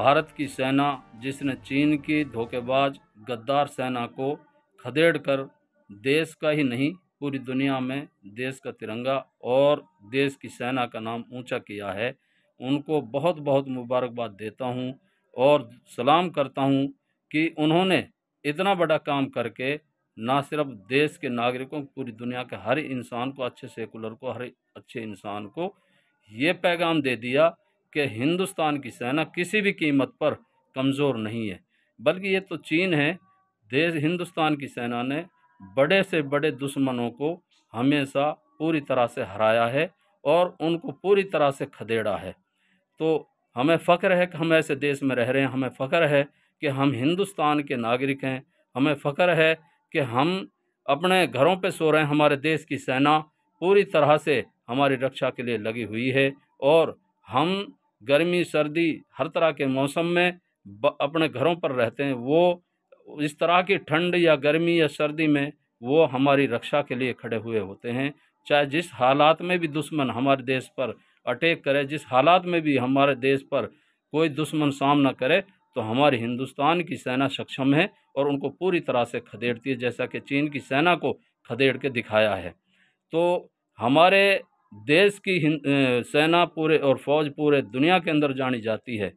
भारत की सेना जिसने चीन की धोखेबाज गद्दार सेना को खदेड़ कर देश का ही नहीं पूरी दुनिया में देश का तिरंगा और देश की सेना का नाम ऊंचा किया है उनको बहुत बहुत मुबारकबाद देता हूं और सलाम करता हूं कि उन्होंने इतना बड़ा काम करके ना सिर्फ देश के नागरिकों पूरी दुनिया के हर इंसान को अच्छे सेकुलर को हर अच्छे इंसान को ये पैगाम दे दिया कि हिंदुस्तान की सेना किसी भी कीमत पर कमज़ोर नहीं है बल्कि ये तो चीन है देश हिंदुस्तान की सेना ने बड़े से बड़े दुश्मनों को हमेशा पूरी तरह से हराया है और उनको पूरी तरह से खदेड़ा है तो हमें फ़ख्र है कि हम ऐसे देश में रह रहे हैं हमें फ़ख्र है कि हम हिंदुस्तान के नागरिक हैं हमें फ़ख्र है कि हम अपने घरों पे सो रहे हैं हमारे देश की सेना पूरी तरह से हमारी रक्षा के लिए लगी हुई है और हम गर्मी सर्दी हर तरह के मौसम में अपने घरों पर रहते हैं वो इस तरह की ठंड या गर्मी या सर्दी में वो हमारी रक्षा के लिए खड़े हुए होते हैं चाहे जिस हालात में भी दुश्मन हमारे देश पर अटैक करे जिस हालात में भी हमारे देश पर कोई दुश्मन सामना करे तो हमारे हिंदुस्तान की सेना सक्षम है और उनको पूरी तरह से खदेड़ती है जैसा कि चीन की सेना को खदेड़ के दिखाया है तो हमारे देश की सेना पूरे और फौज पूरे दुनिया के अंदर जानी जाती है